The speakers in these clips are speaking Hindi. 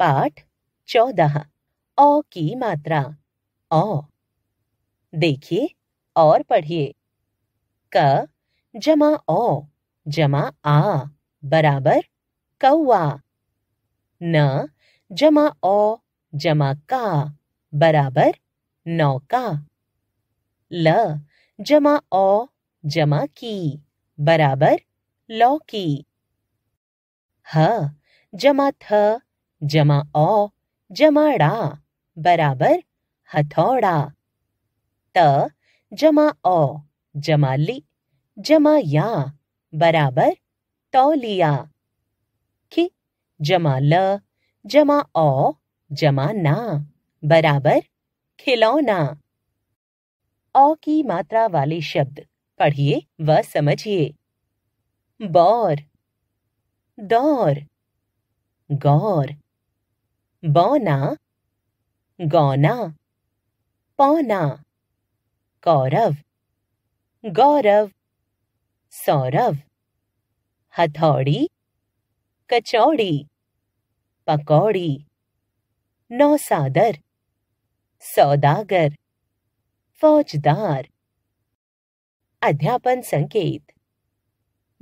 पाठ चौदह अ की मात्रा अ देखिए और पढ़िए क जमा ओ जमा आ बराबर कौआ न जमा ओ जमा का बराबर नौका ल जमा ओ जमा की बराबर लौकी ह जमा थ जमा औ जमाड़ा बराबर हथौड़ा त जमा ली जमा या बराबर तौलिया कि जमा ल जमा जमा ना बराबर खिलौना औ की मात्रा वाले शब्द पढ़िए व समझिए बौर दौर गौर बौना गौना पौना कौरव गौरव सौरव हथौड़ी कचौड़ी पकौड़ी नौसादर सौदागर फौजदार अध्यापन संकेत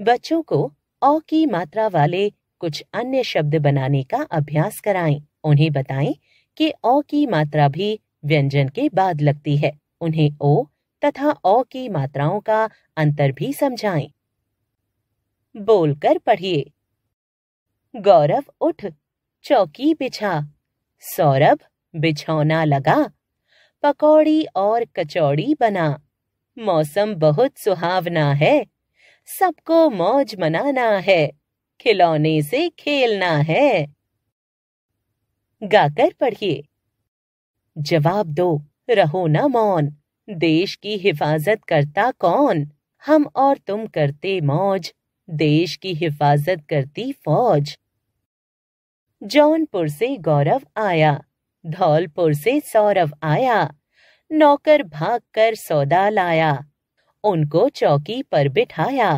बच्चों को औ की मात्रा वाले कुछ अन्य शब्द बनाने का अभ्यास कराएं उन्हें बताएं कि ओ की मात्रा भी व्यंजन के बाद लगती है उन्हें ओ तथा ओ की मात्राओं का अंतर भी समझाएं। बोलकर पढ़िए गौरव उठ चौकी बिछा सौरभ बिछौना लगा पकौड़ी और कचौड़ी बना मौसम बहुत सुहावना है सबको मौज मनाना है खिलौने से खेलना है गाकर पढ़िए जवाब दो रहो न मौन देश की हिफाजत करता कौन हम और तुम करते मौज देश की हिफाजत करती फौज जौनपुर से गौरव आया धौलपुर से सौरव आया नौकर भाग कर सौदा लाया उनको चौकी पर बिठाया